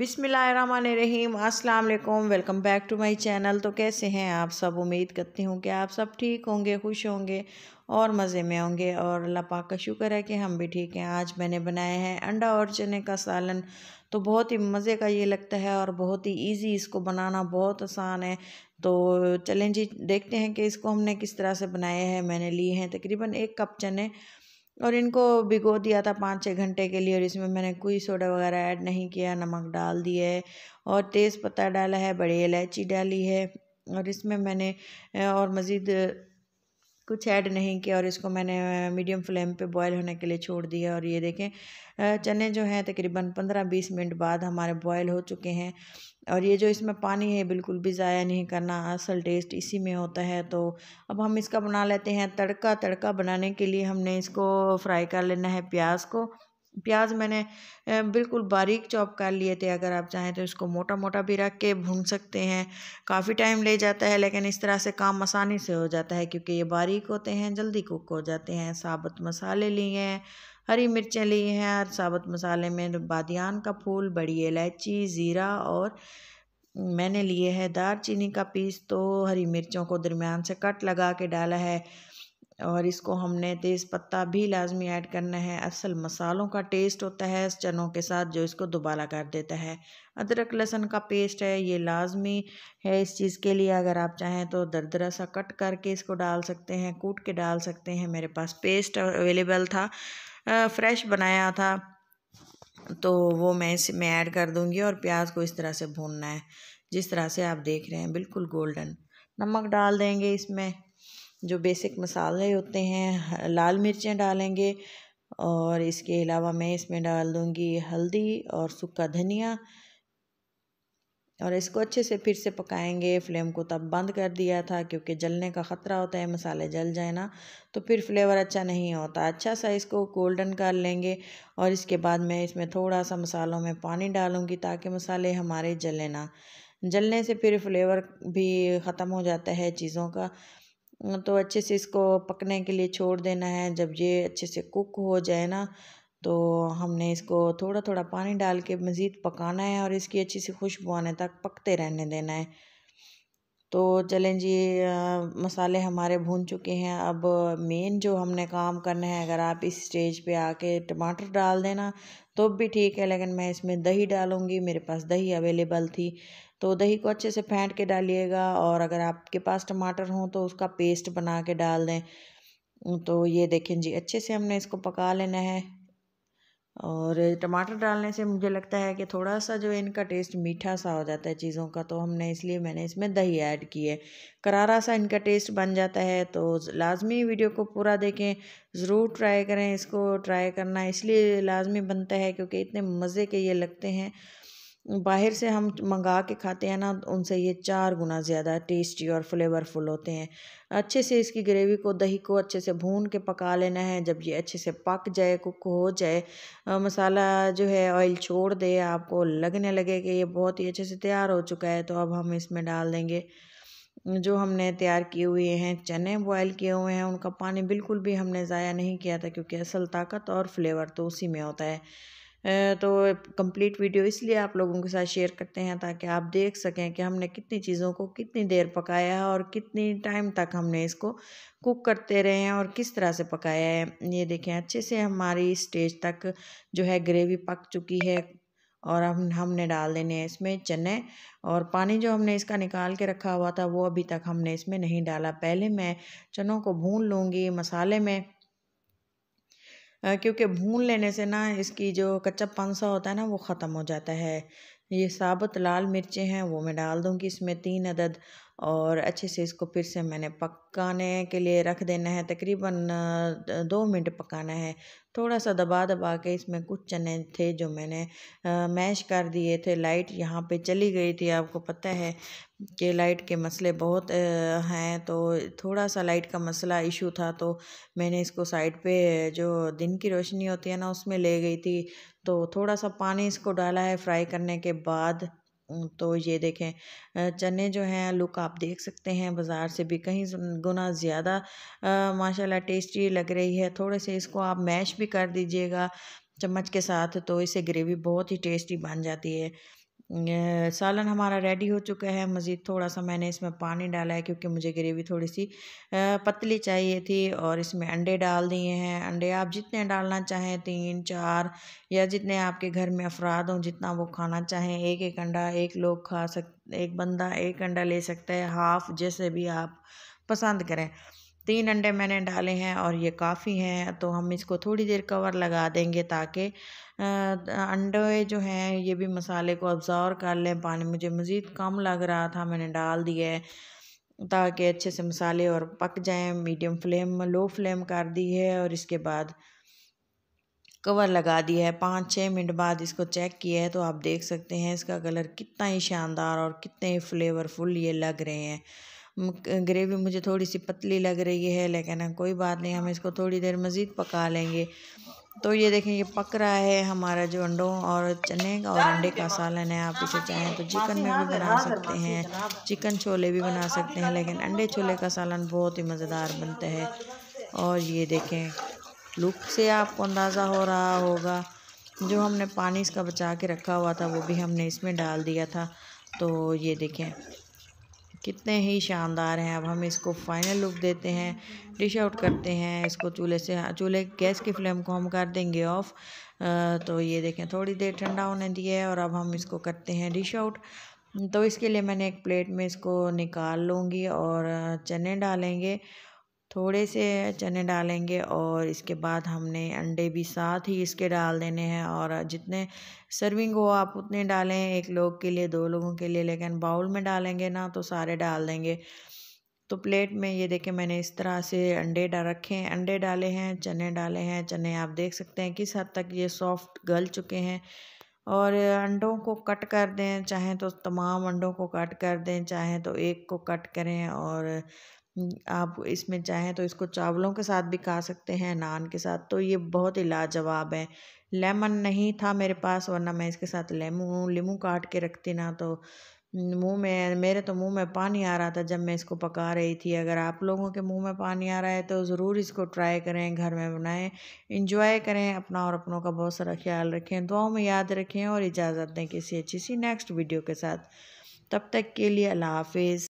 बिसमीम अस्सलाम welcome back to my channel तो कैसे हैं आप सब उम्मीद करती हूँ कि आप सब ठीक होंगे खुश होंगे और मज़े में होंगे और अल्लाह पाक का शुक्र है कि हम भी ठीक हैं आज मैंने बनाया है अंडा और चने का सालन तो बहुत ही मज़े का ये लगता है और बहुत ही इजी इसको बनाना बहुत आसान है तो चलें जी देखते हैं कि इसको हमने किस तरह से बनाया है मैंने लिए हैं तकरीबन एक कप चने और इनको भिगो दिया था पाँच छः घंटे के लिए और इसमें मैंने कोई सोडा वगैरह ऐड नहीं किया नमक डाल दिया है और तेज़ पत्ता डाला है बड़ी इलायची डाली है और इसमें मैंने और मज़ीद कुछ ऐड नहीं किया और इसको मैंने मीडियम फ्लेम पे बॉयल होने के लिए छोड़ दिया और ये देखें चने जो हैं तकरीबन पंद्रह बीस मिनट बाद हमारे बॉयल हो चुके हैं और ये जो इसमें पानी है बिल्कुल भी ज़ाया नहीं करना असल टेस्ट इसी में होता है तो अब हम इसका बना लेते हैं तड़का तड़का बनाने के लिए हमने इसको फ्राई कर लेना है प्याज को प्याज मैंने बिल्कुल बारीक चॉप कर लिए थे अगर आप चाहें तो इसको मोटा मोटा भी रख के भून सकते हैं काफ़ी टाइम ले जाता है लेकिन इस तरह से काम आसानी से हो जाता है क्योंकि ये बारीक होते हैं जल्दी कुक हो जाते हैं साबुत मसाले लिए हैं हरी मिर्चें ली हैं और साबुत मसाले में बादियान का फूल बड़ी इलायची ज़ीरा और मैंने लिए है दार चीनी का पीस तो हरी मिर्चों को दरमियान से कट लगा के डाला है और इसको हमने तेज़पत्ता भी लाजमी ऐड करना है असल मसालों का टेस्ट होता है चनों के साथ जो इसको दुबाला कर देता है अदरक लहसन का पेस्ट है ये लाजमी है इस चीज़ के लिए अगर आप चाहें तो दरदरा सा कट करके इसको डाल सकते हैं कूट के डाल सकते हैं मेरे पास पेस्ट अवेलेबल था फ्रेश बनाया था तो वो मैं इसमें ऐड कर दूँगी और प्याज को इस तरह से भूनना है जिस तरह से आप देख रहे हैं बिल्कुल गोल्डन नमक डाल देंगे इसमें जो बेसिक मसाले होते हैं लाल मिर्चें डालेंगे और इसके अलावा मैं इसमें डाल दूँगी हल्दी और सूखा धनिया और इसको अच्छे से फिर से पकाएंगे फ्लेम को तब बंद कर दिया था क्योंकि जलने का ख़तरा होता है मसाले जल जाए ना तो फिर फ्लेवर अच्छा नहीं होता अच्छा सा इसको गोल्डन कर लेंगे और इसके बाद मैं इसमें थोड़ा सा मसालों में पानी डालूँगी ताकि मसाले हमारे जले ना जलने से फिर फ्लेवर भी ख़त्म हो जाता है चीज़ों का तो अच्छे से इसको पकने के लिए छोड़ देना है जब ये अच्छे से कुक हो जाए ना तो हमने इसको थोड़ा थोड़ा पानी डाल के मज़ीद पकाना है और इसकी अच्छी सी खुशबू आने तक पकते रहने देना है तो चलें जी मसाले हमारे भून चुके हैं अब मेन जो हमने काम करना है अगर आप इस स्टेज पे आके टमाटर डाल देना तो भी ठीक है लेकिन मैं इसमें दही डालूंगी मेरे पास दही अवेलेबल थी तो दही को अच्छे से फेंट के डालिएगा और अगर आपके पास टमाटर हों तो उसका पेस्ट बना के डाल दें तो ये देखें जी अच्छे से हमने इसको पका लेना है और टमाटर डालने से मुझे लगता है कि थोड़ा सा जो इनका टेस्ट मीठा सा हो जाता है चीज़ों का तो हमने इसलिए मैंने इसमें दही ऐड की है करारा सा इनका टेस्ट बन जाता है तो लाजमी वीडियो को पूरा देखें ज़रूर ट्राई करें इसको ट्राई करना इसलिए लाजमी बनता है क्योंकि इतने मज़े के ये लगते हैं बाहर से हम मंगा के खाते हैं ना उनसे ये चार गुना ज़्यादा टेस्टी और फ्लेवरफुल होते हैं अच्छे से इसकी ग्रेवी को दही को अच्छे से भून के पका लेना है जब ये अच्छे से पक जाए कुक हो जाए मसाला जो है ऑयल छोड़ दे आपको लगने लगे कि ये बहुत ही अच्छे से तैयार हो चुका है तो अब हम इसमें डाल देंगे जो हमने तैयार किए हुए हैं चने बॉयल किए हुए हैं उनका पानी बिल्कुल भी हमने ज़ाया नहीं किया था क्योंकि असल ताकत और फ्लेवर तो उसी में होता है तो कंप्लीट वीडियो इसलिए आप लोगों के साथ शेयर करते हैं ताकि आप देख सकें कि हमने कितनी चीज़ों को कितनी देर पकाया है और कितनी टाइम तक हमने इसको कुक करते रहे हैं और किस तरह से पकाया है ये देखें अच्छे से हमारी स्टेज तक जो है ग्रेवी पक चुकी है और हम हमने डाल देने हैं इसमें चने और पानी जो हमने इसका निकाल के रखा हुआ था वो अभी तक हमने इसमें नहीं डाला पहले मैं चनों को भून लूँगी मसाले में क्योंकि भून लेने से ना इसकी जो कच्चा पंसा होता है ना वो ख़त्म हो जाता है ये साबुत लाल मिर्चें हैं वो मैं डाल दूँगी इसमें तीन अदद और अच्छे से इसको फिर से मैंने पकाने के लिए रख देना है तकरीबन दो मिनट पकाना है थोड़ा सा दबा दबा के इसमें कुछ चने थे जो मैंने मैश कर दिए थे लाइट यहाँ पे चली गई थी आपको पता है कि लाइट के मसले बहुत हैं तो थोड़ा सा लाइट का मसला इशू था तो मैंने इसको साइड पे जो दिन की रोशनी होती है ना उसमें ले गई थी तो थोड़ा सा पानी इसको डाला है फ्राई करने के बाद तो ये देखें चने जो हैं लुक आप देख सकते हैं बाज़ार से भी कहीं गुना ज़्यादा माशाल्लाह टेस्टी लग रही है थोड़े से इसको आप मैश भी कर दीजिएगा चम्मच के साथ तो इसे ग्रेवी बहुत ही टेस्टी बन जाती है सालन हमारा रेडी हो चुका है मज़ीद थोड़ा सा मैंने इसमें पानी डाला है क्योंकि मुझे ग्रेवी थोड़ी सी पतली चाहिए थी और इसमें अंडे डाल दिए हैं अंडे आप जितने डालना चाहें तीन चार या जितने आपके घर में अफराद हों जितना वो खाना चाहें एक एक अंडा एक लोग खा सक एक बंदा एक अंडा ले सकता है हाफ़ जैसे भी आप पसंद करें तीन अंडे मैंने डाले हैं और ये काफ़ी हैं तो हम इसको थोड़ी देर कवर लगा देंगे ताकि अंडे जो हैं ये भी मसाले को अब्ज़ॉर्व कर लें पानी मुझे मज़ीद कम लग रहा था मैंने डाल दिया है ताकि अच्छे से मसाले और पक जाएं मीडियम फ्लेम लो फ्लेम कर दी है और इसके बाद कवर लगा दिया है पाँच छः मिनट बाद इसको चेक किया है तो आप देख सकते हैं इसका कलर कितना ही शानदार और कितने ही फ्लेवरफुल ये लग रहे हैं ग्रेवी मुझे थोड़ी सी पतली लग रही है लेकिन हाँ, कोई बात नहीं हम इसको थोड़ी देर मज़ीद पका लेंगे तो ये देखें ये पक रहा है हमारा जो अंडों और चने का और अंडे का सालन है आप इसे चाहें तो चिकन में भी बना सकते हैं चिकन छोले भी बना सकते हैं लेकिन अंडे छोले का सालन बहुत ही मज़ेदार बनता है और ये देखें लुक से आपको अंदाज़ा हो रहा होगा जो हमने पानी इसका बचा के रखा हुआ था वो भी हमने इसमें डाल दिया था तो ये देखें कितने ही शानदार हैं अब हम इसको फाइनल लुक देते हैं डिश आउट करते हैं इसको चूल्हे से चूल्हे गैस की फ्लेम को हम कर देंगे ऑफ़ तो ये देखें थोड़ी देर ठंडा होने दिए और अब हम इसको करते हैं डिश आउट तो इसके लिए मैंने एक प्लेट में इसको निकाल लूँगी और चने डालेंगे थोड़े से चने डालेंगे और इसके बाद हमने अंडे भी साथ ही इसके डाल देने हैं और जितने सर्विंग हो आप उतने डालें एक लोग के लिए दो लोगों के लिए लेकिन बाउल में डालेंगे ना तो सारे डाल देंगे तो प्लेट में ये देखें मैंने इस तरह से अंडे डाल रखे हैं अंडे डाले हैं चने डाले हैं चने आप देख सकते हैं किस हद तक ये सॉफ्ट गल चुके हैं और अंडों को कट कर दें चाहे तो तमाम अंडों को कट कर दें चाहे तो एक को कट करें और आप इसमें चाहें तो इसको चावलों के साथ भी खा सकते हैं नान के साथ तो ये बहुत ही लाजवाब है लेमन नहीं था मेरे पास वरना मैं इसके साथ लेमू लेमू काट के रखती ना तो मुंह में मेरे तो मुंह में पानी आ रहा था जब मैं इसको पका रही थी अगर आप लोगों के मुंह में पानी आ रहा है तो ज़रूर इसको ट्राई करें घर में बनाएं इंजॉय करें अपना और अपनों का बहुत सारा ख्याल रखें दुआओं में याद रखें और इजाज़त दें किसी अच्छी सी नेक्स्ट वीडियो के साथ तब तक के लिए अल्लाह हाफिज़